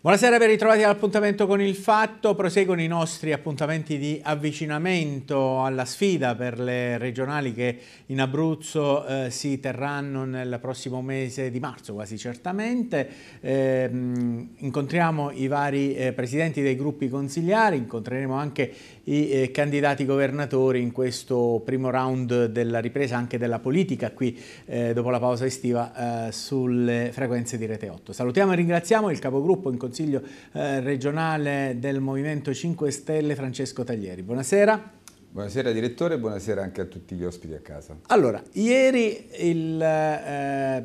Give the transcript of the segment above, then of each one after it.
Buonasera, ben ritrovati all'appuntamento con il Fatto. Proseguono i nostri appuntamenti di avvicinamento alla sfida per le regionali che in Abruzzo eh, si terranno nel prossimo mese di marzo, quasi certamente. Eh, incontriamo i vari eh, presidenti dei gruppi consigliari, incontreremo anche i eh, candidati governatori in questo primo round della ripresa anche della politica qui eh, dopo la pausa estiva eh, sulle frequenze di Rete 8. Salutiamo e ringraziamo il capogruppo in Consiglio eh, regionale del Movimento 5 Stelle Francesco Taglieri. Buonasera. Buonasera direttore, buonasera anche a tutti gli ospiti a casa. Allora, ieri il eh,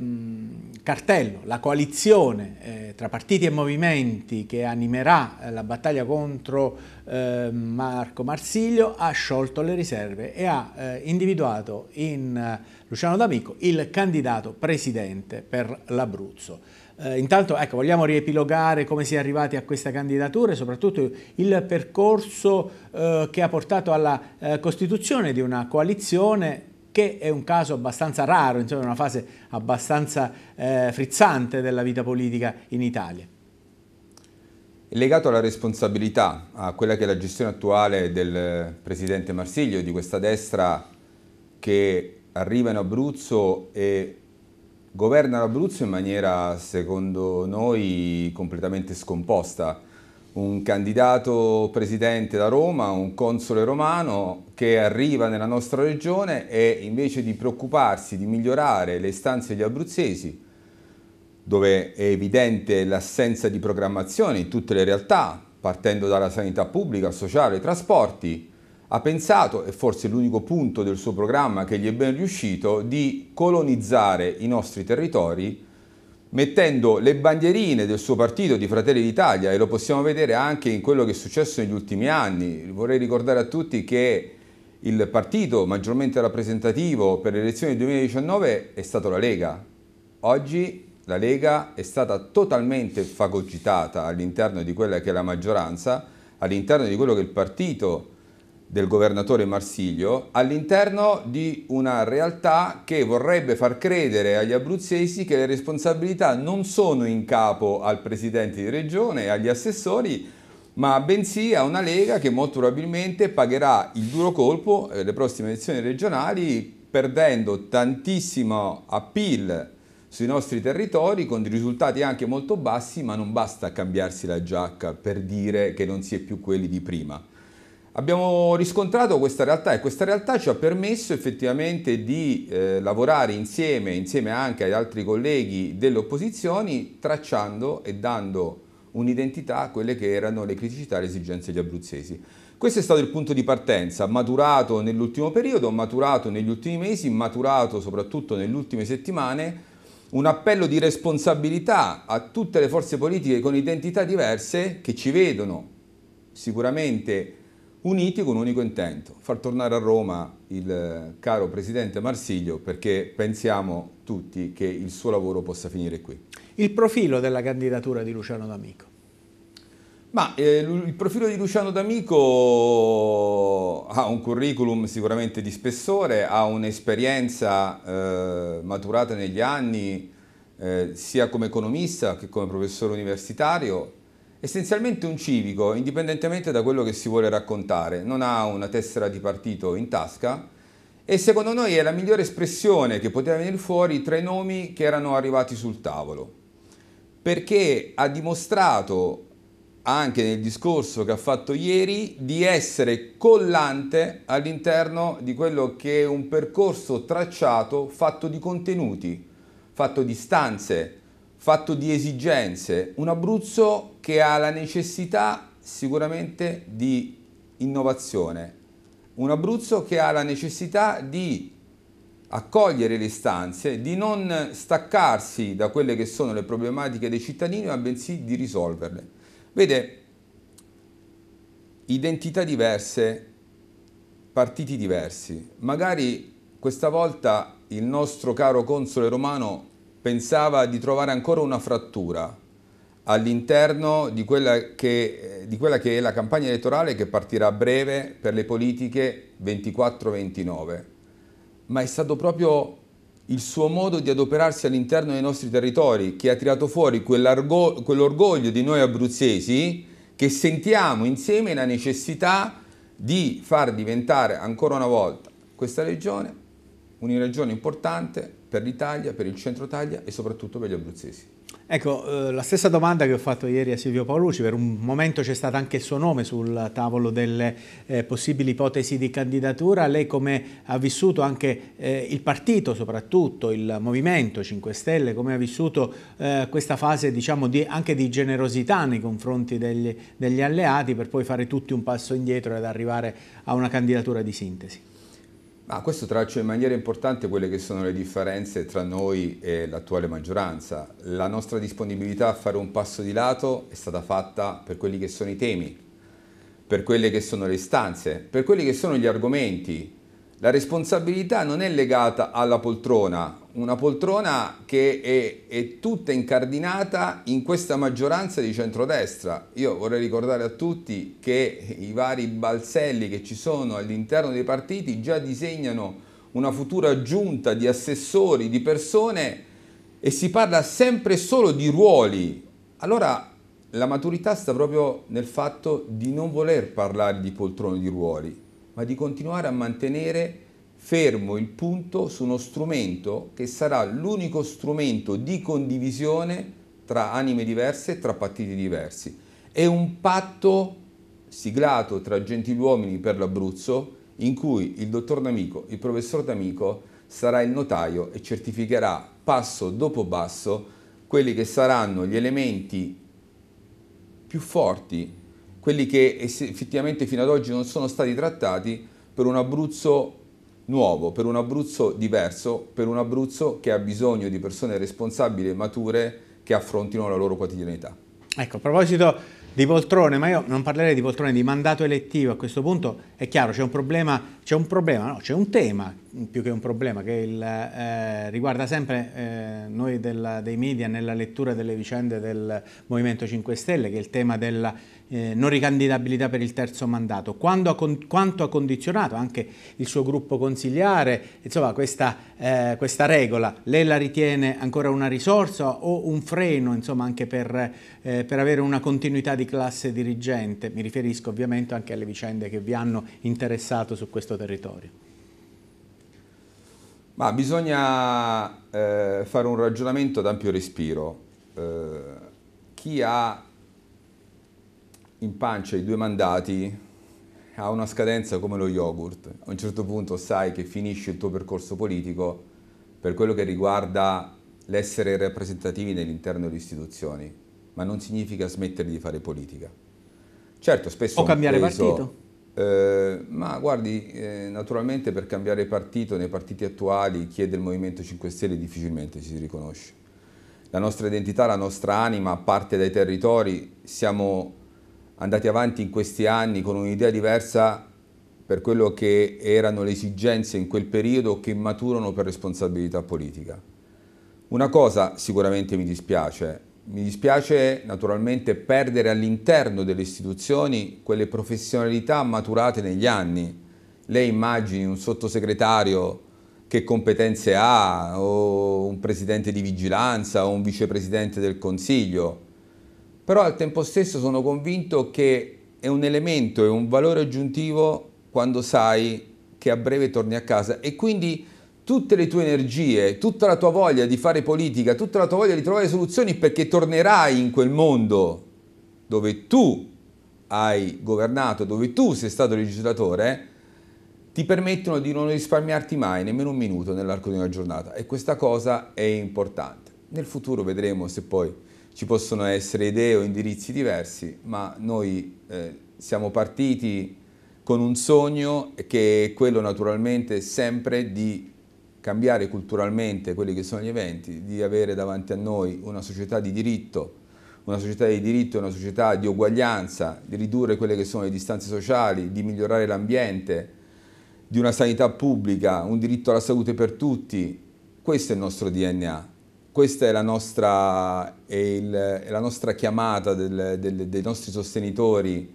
cartello, la coalizione eh, tra partiti e movimenti che animerà eh, la battaglia contro eh, Marco Marsiglio ha sciolto le riserve e ha eh, individuato in eh, Luciano D'Amico il candidato presidente per l'Abruzzo. Eh, intanto ecco, vogliamo riepilogare come si è arrivati a questa candidatura e soprattutto il percorso eh, che ha portato alla eh, costituzione di una coalizione che è un caso abbastanza raro, insomma una fase abbastanza eh, frizzante della vita politica in Italia. Legato alla responsabilità, a quella che è la gestione attuale del presidente Marsiglio, di questa destra che arriva in Abruzzo e governa l'Abruzzo in maniera, secondo noi, completamente scomposta. Un candidato presidente da Roma, un console romano che arriva nella nostra regione e invece di preoccuparsi di migliorare le istanze degli abruzzesi, dove è evidente l'assenza di programmazione in tutte le realtà, partendo dalla sanità pubblica, sociale, trasporti, ha pensato, e forse l'unico punto del suo programma che gli è ben riuscito, di colonizzare i nostri territori mettendo le bandierine del suo partito di Fratelli d'Italia e lo possiamo vedere anche in quello che è successo negli ultimi anni. Vorrei ricordare a tutti che il partito maggiormente rappresentativo per le elezioni del 2019 è stato la Lega. Oggi la Lega è stata totalmente fagocitata all'interno di quella che è la maggioranza, all'interno di quello che è il partito del governatore Marsiglio all'interno di una realtà che vorrebbe far credere agli abruzzesi che le responsabilità non sono in capo al presidente di regione e agli assessori, ma bensì a una Lega che molto probabilmente pagherà il duro colpo eh, le prossime elezioni regionali perdendo tantissimo appeal sui nostri territori con risultati anche molto bassi, ma non basta cambiarsi la giacca per dire che non si è più quelli di prima. Abbiamo riscontrato questa realtà e questa realtà ci ha permesso effettivamente di eh, lavorare insieme, insieme anche ad altri colleghi delle opposizioni, tracciando e dando un'identità a quelle che erano le criticità e le esigenze degli abruzzesi. Questo è stato il punto di partenza, maturato nell'ultimo periodo, maturato negli ultimi mesi, maturato soprattutto nelle ultime settimane, un appello di responsabilità a tutte le forze politiche con identità diverse che ci vedono sicuramente uniti con un unico intento, far tornare a Roma il eh, caro Presidente Marsiglio perché pensiamo tutti che il suo lavoro possa finire qui. Il profilo della candidatura di Luciano D'Amico? Ma eh, il profilo di Luciano D'Amico ha un curriculum sicuramente di spessore, ha un'esperienza eh, maturata negli anni eh, sia come economista che come professore universitario, Essenzialmente un civico, indipendentemente da quello che si vuole raccontare, non ha una tessera di partito in tasca e secondo noi è la migliore espressione che poteva venire fuori tra i nomi che erano arrivati sul tavolo, perché ha dimostrato anche nel discorso che ha fatto ieri, di essere collante all'interno di quello che è un percorso tracciato fatto di contenuti, fatto di stanze, fatto di esigenze, un Abruzzo che ha la necessità sicuramente di innovazione, un Abruzzo che ha la necessità di accogliere le istanze, di non staccarsi da quelle che sono le problematiche dei cittadini, ma bensì di risolverle. Vede, identità diverse, partiti diversi. Magari questa volta il nostro caro console romano pensava di trovare ancora una frattura all'interno di, eh, di, quella che è la campagna elettorale che partirà a breve per le politiche 24-29, ma è stato proprio il suo modo di adoperarsi all'interno dei nostri territori che ha tirato fuori quell'orgoglio di noi abruzzesi che sentiamo insieme la necessità di far diventare ancora una volta questa regione regione importante per l'Italia, per il centro Italia e soprattutto per gli abruzzesi. Ecco, eh, la stessa domanda che ho fatto ieri a Silvio Paolucci, per un momento c'è stato anche il suo nome sul tavolo delle eh, possibili ipotesi di candidatura, lei come ha vissuto anche eh, il partito, soprattutto il Movimento 5 Stelle, come ha vissuto questa fase diciamo, anche di generosità nei confronti degli alleati per poi fare tutti un passo indietro ed arrivare a una candidatura di sintesi? Ma questo traccia in maniera importante quelle che sono le differenze tra noi e l'attuale maggioranza. La nostra disponibilità a fare un passo di lato è stata fatta per quelli che sono i temi, per quelle che sono le istanze, per quelli che sono gli argomenti la responsabilità non è legata alla poltrona, una poltrona che è, è, tutta incardinata in questa maggioranza di centrodestra. Io vorrei ricordare a tutti che i vari balzelli che ci sono all'interno dei partiti già disegnano una futura giunta di assessori, di persone e si parla sempre solo di ruoli. Allora la maturità sta proprio nel fatto di non voler parlare di poltrone di ruoli, ma di continuare a mantenere fermo il punto su uno strumento che sarà l'unico strumento di condivisione tra anime diverse e tra partiti diversi. È un patto siglato tra gentiluomini per l'Abruzzo in cui il dottor D'Amico, il professor D'Amico sarà il notaio e certificherà passo dopo passo quelli che saranno gli elementi più forti quelli che effettivamente fino ad oggi non sono stati trattati per un Abruzzo nuovo, per un Abruzzo diverso, per un Abruzzo che ha bisogno di persone responsabili e mature che affrontino la loro quotidianità. Ecco, a proposito di poltrone, ma io non parlerei di poltrone, di mandato elettivo a questo punto, è chiaro, c'è un problema, c'è un, no, un tema più che un problema che il, eh, riguarda sempre eh, noi della, dei media nella lettura delle vicende del Movimento 5 Stelle, che è il tema della eh, non ricandidabilità per il terzo mandato, ha quanto ha condizionato anche il suo gruppo consigliare, insomma questa, eh, questa, regola, lei la ritiene ancora una risorsa o un freno insomma, anche per, eh, per avere una continuità di classe dirigente? Mi riferisco ovviamente anche alle vicende che vi hanno interessato su questo territorio. Ma bisogna eh, fare un ragionamento ad ampio respiro. Eh, chi ha in pancia i due mandati ha una scadenza come lo yogurt. A un certo punto sai che finisce il tuo percorso politico per quello che riguarda l'essere rappresentativi nell'interno delle istituzioni, ma non significa smettere di fare politica. Certo, spesso... O cambiare preso, partito. Eh, ma guardi, eh, naturalmente per cambiare partito nei partiti attuali chi è del Movimento 5 Stelle difficilmente ci si riconosce. La nostra identità, la nostra anima parte dai territori, siamo andati avanti in questi anni con un'idea diversa per quello che erano le esigenze in quel periodo che maturano per responsabilità politica. Una cosa sicuramente mi dispiace, mi dispiace naturalmente perdere all'interno delle istituzioni quelle professionalità maturate negli anni. Lei immagini un sottosegretario che competenze ha, o un presidente di vigilanza, o un vicepresidente del Consiglio però al tempo stesso sono convinto che è un elemento, è un valore aggiuntivo quando sai che a breve torni a casa e quindi tutte le tue energie, tutta la tua voglia di fare politica, tutta la tua voglia di trovare soluzioni perché tornerai in quel mondo dove tu hai governato, dove tu sei stato legislatore, ti permettono di non risparmiarti mai nemmeno un minuto nell'arco di una giornata e questa cosa è importante. Nel futuro vedremo se poi ci possono essere idee o indirizzi diversi, ma noi eh, siamo partiti con un sogno che è quello naturalmente sempre di cambiare culturalmente quelli che sono gli eventi, di avere davanti a noi una società di diritto, una società di diritto, una società di uguaglianza, di ridurre quelle che sono le distanze sociali, di migliorare l'ambiente, di una sanità pubblica, un diritto alla salute per tutti. Questo è il nostro DNA questa è la nostra, è il, è la nostra chiamata del, del, dei nostri sostenitori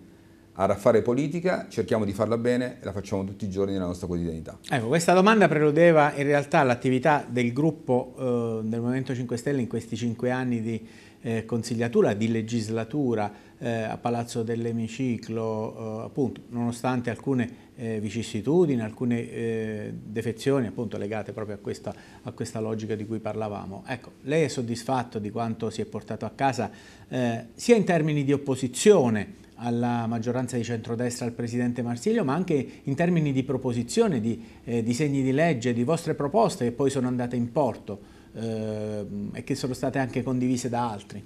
a fare politica, cerchiamo di farla bene e la facciamo tutti i giorni nella nostra quotidianità. Ecco, questa domanda preludeva in realtà l'attività del gruppo eh, del Movimento 5 Stelle in questi cinque anni di eh, consigliatura, di legislatura, eh, a Palazzo dell'Emiciclo, eh, appunto, nonostante alcune eh, vicissitudini, alcune eh, defezioni appunto, legate proprio a questa, a questa, logica di cui parlavamo. Ecco, lei è soddisfatto di quanto si è portato a casa eh, sia in termini di opposizione alla maggioranza di centrodestra al Presidente Marsilio, ma anche in termini di proposizione, di eh, disegni di legge, di vostre proposte che poi sono andate in porto e che sono state anche condivise da altri.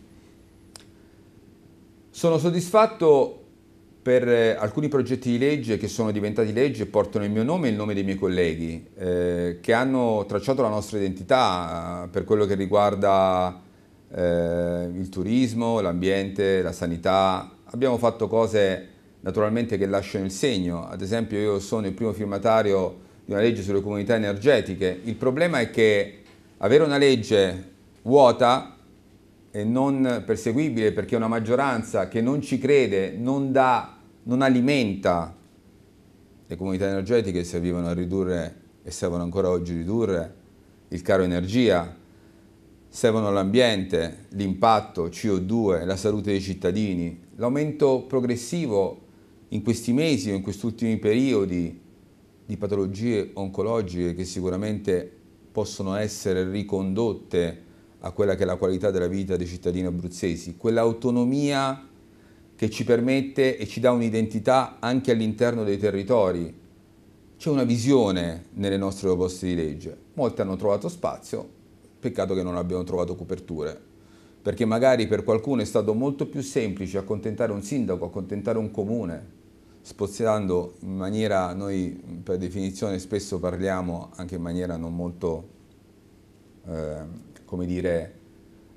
Sono soddisfatto per eh, alcuni progetti di legge che sono diventati legge e portano il mio nome e il nome dei miei colleghi, eh, che hanno tracciato la nostra identità eh, per quello che riguarda eh, il turismo, l'ambiente, la sanità. Abbiamo fatto cose naturalmente che lasciano il segno, ad esempio io sono il primo firmatario di una legge sulle comunità energetiche. Il problema è che avere una legge vuota non perseguibile perché una maggioranza che non ci crede, non, dà, non alimenta le comunità energetiche che servivano a ridurre e servono ancora oggi a ridurre il caro energia, servono l'ambiente, l'impatto CO2, la salute dei cittadini, l'aumento progressivo in questi mesi o in questi ultimi periodi di patologie oncologiche che sicuramente possono essere ricondotte a quella che è la qualità della vita dei cittadini abruzzesi, quell'autonomia che ci permette e ci dà un'identità anche all'interno dei territori. C'è una visione nelle nostre proposte di legge, molte hanno trovato spazio, peccato che non abbiano trovato coperture, perché magari per qualcuno è stato molto più semplice accontentare un sindaco, accontentare un comune, spozzando in maniera, noi per definizione spesso parliamo anche in maniera non molto eh, come dire,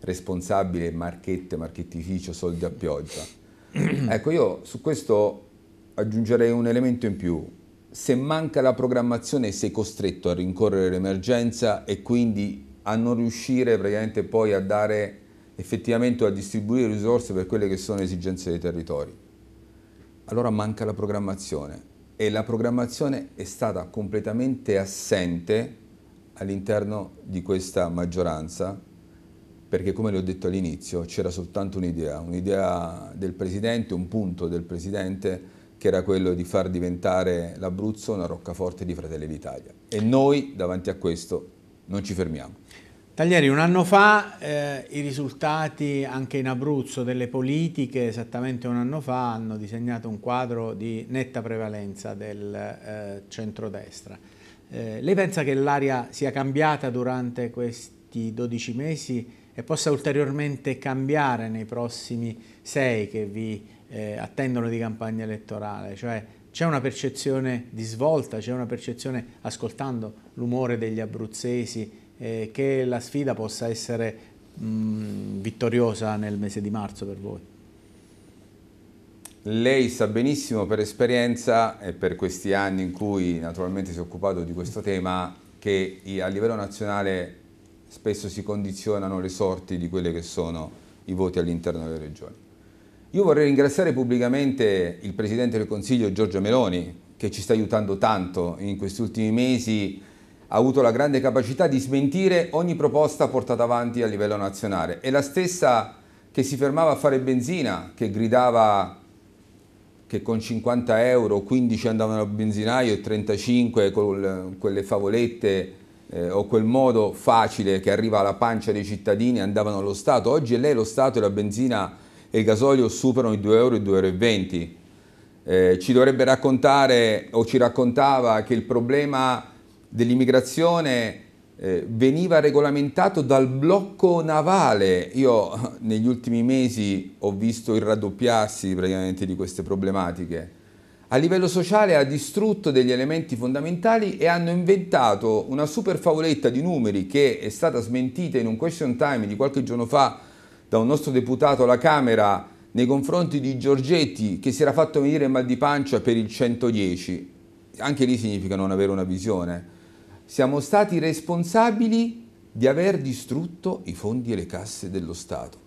responsabile, marchette, marchettificio, soldi a pioggia. ecco, io su questo aggiungerei un elemento in più. Se manca la programmazione sei costretto a rincorrere l'emergenza e quindi a non riuscire praticamente poi a dare effettivamente a distribuire risorse per quelle che sono le esigenze dei territori. Allora manca la programmazione e la programmazione è stata completamente assente all'interno di questa maggioranza perché come le ho detto all'inizio c'era soltanto un'idea, un'idea del Presidente, un punto del Presidente che era quello di far diventare l'Abruzzo una roccaforte di Fratelli d'Italia e noi davanti a questo non ci fermiamo. Taglieri, un anno fa eh, i risultati anche in Abruzzo delle politiche, esattamente un anno fa, hanno disegnato un quadro di netta prevalenza del eh, centrodestra. Eh, lei pensa che l'aria sia cambiata durante questi 12 mesi e possa ulteriormente cambiare nei prossimi 6 che vi eh, attendono di campagna elettorale? Cioè c'è una percezione di svolta, c'è una percezione, ascoltando l'umore degli abruzzesi, eh, che la sfida possa essere mh, mm, vittoriosa nel mese di marzo per voi? Lei sa benissimo per esperienza e per questi anni in cui naturalmente si è occupato di questo tema che a livello nazionale spesso si condizionano le sorti di quelli che sono i voti all'interno delle regioni. Io vorrei ringraziare pubblicamente il Presidente del Consiglio Giorgio Meloni che ci sta aiutando tanto in questi ultimi mesi ha avuto la grande capacità di smentire ogni proposta portata avanti a livello nazionale. È la stessa che si fermava a fare benzina, che gridava che con 50 euro 15 andavano al benzinaio e 35 con quelle favolette eh, o quel modo facile che arriva alla pancia dei cittadini andavano allo Stato. Oggi è lei lo Stato e la benzina e il gasolio superano i 2 euro e 2,20 euro. Eh, ci dovrebbe raccontare o ci raccontava che il problema dell'immigrazione è eh, veniva regolamentato dal blocco navale. Io negli ultimi mesi ho visto il raddoppiarsi praticamente di queste problematiche. A livello sociale ha distrutto degli elementi fondamentali e hanno inventato una super favoletta di numeri che è stata smentita in un question time di qualche giorno fa da un nostro deputato alla Camera nei confronti di Giorgetti che si era fatto venire mal di pancia per il 110. Anche lì significa non avere una visione siamo stati responsabili di aver distrutto i fondi e le casse dello Stato.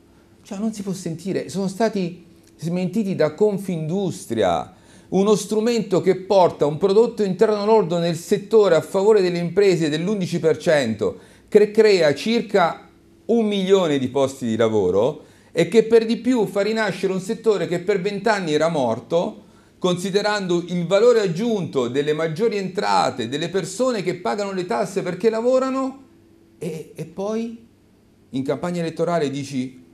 Cioè non si può sentire, sono stati smentiti da Confindustria, uno strumento che porta un prodotto interno lordo nel settore a favore delle imprese dell'11%, che crea circa un milione di posti di lavoro e che per di più fa rinascere un settore che per vent'anni era morto, considerando il valore aggiunto delle maggiori entrate, delle persone che pagano le tasse perché lavorano e, e poi in campagna elettorale dici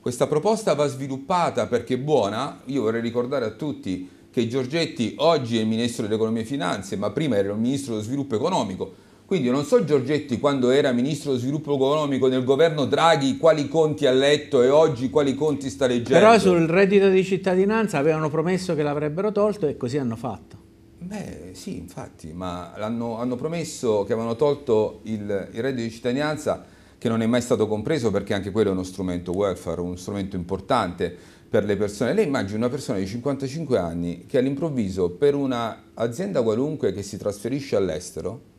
questa proposta va sviluppata perché è buona, io vorrei ricordare a tutti che Giorgetti oggi è il ministro dell'economia e finanze, ma prima era il ministro dello sviluppo economico, quindi non so Giorgetti quando era ministro dello sviluppo economico nel governo Draghi quali conti ha letto e oggi quali conti sta leggendo. Però sul reddito di cittadinanza avevano promesso che l'avrebbero tolto e così hanno fatto. Beh sì infatti, ma hanno, hanno promesso che avevano tolto il, il reddito di cittadinanza che non è mai stato compreso perché anche quello è uno strumento welfare, uno strumento importante per le persone. Lei immagina una persona di 55 anni che all'improvviso per un'azienda qualunque che si trasferisce all'estero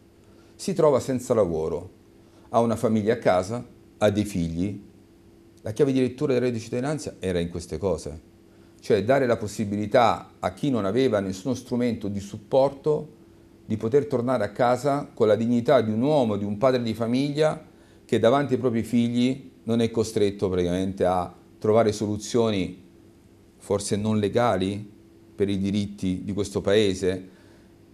si trova senza lavoro, ha una famiglia a casa, ha dei figli. La chiave di lettura del reddito di cittadinanza era in queste cose, cioè dare la possibilità a chi non aveva nessuno strumento di supporto di poter tornare a casa con la dignità di un uomo, di un padre di famiglia che davanti ai propri figli non è costretto praticamente a trovare soluzioni forse non legali per i diritti di questo paese,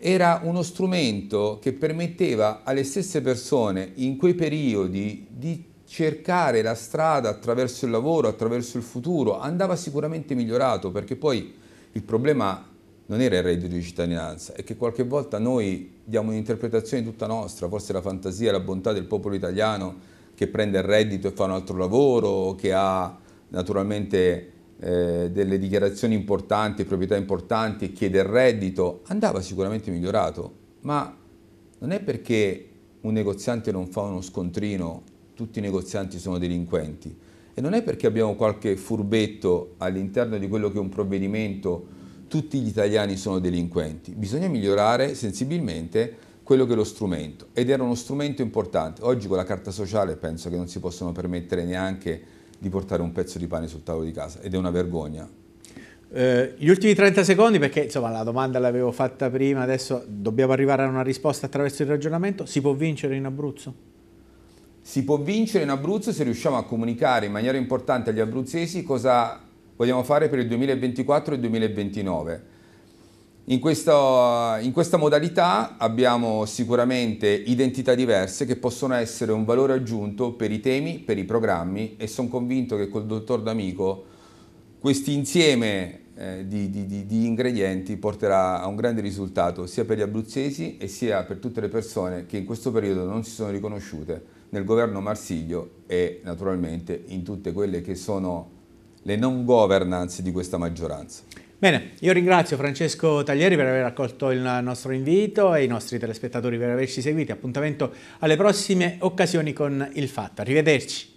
era uno strumento che permetteva alle stesse persone in quei periodi di cercare la strada attraverso il lavoro, attraverso il futuro, andava sicuramente migliorato perché poi il problema non era il reddito di cittadinanza, è che qualche volta noi diamo un'interpretazione tutta nostra, forse la fantasia, la bontà del popolo italiano che prende il reddito e fa un altro lavoro, che ha naturalmente eh, delle dichiarazioni importanti, proprietà importanti chiede il reddito, andava sicuramente migliorato, ma non è perché un negoziante non fa uno scontrino, tutti i negozianti sono delinquenti e non è perché abbiamo qualche furbetto all'interno di quello che è un provvedimento, tutti gli italiani sono delinquenti, bisogna migliorare sensibilmente quello che è lo strumento ed era uno strumento importante. Oggi con la carta sociale penso che non si possono permettere neanche di portare un pezzo di pane sul tavolo di casa ed è una vergogna. Eh, gli ultimi 30 secondi perché insomma la domanda l'avevo fatta prima, adesso dobbiamo arrivare a una risposta attraverso il ragionamento. Si può vincere in Abruzzo? Si può vincere in Abruzzo se riusciamo a comunicare in maniera importante agli abruzzesi cosa vogliamo fare per il 2024 e il 2029 in questa, in questa, modalità abbiamo sicuramente identità diverse che possono essere un valore aggiunto per i temi, per i programmi e sono convinto che col dottor D'Amico questo insieme eh, di, di, di ingredienti porterà a un grande risultato sia per gli abruzzesi e sia per tutte le persone che in questo periodo non si sono riconosciute nel governo Marsiglio e naturalmente in tutte quelle che sono le non governance di questa maggioranza. Bene, io ringrazio Francesco Taglieri per aver accolto il nostro invito e i nostri telespettatori per averci seguiti. Appuntamento alle prossime occasioni con il Fatto. Arrivederci.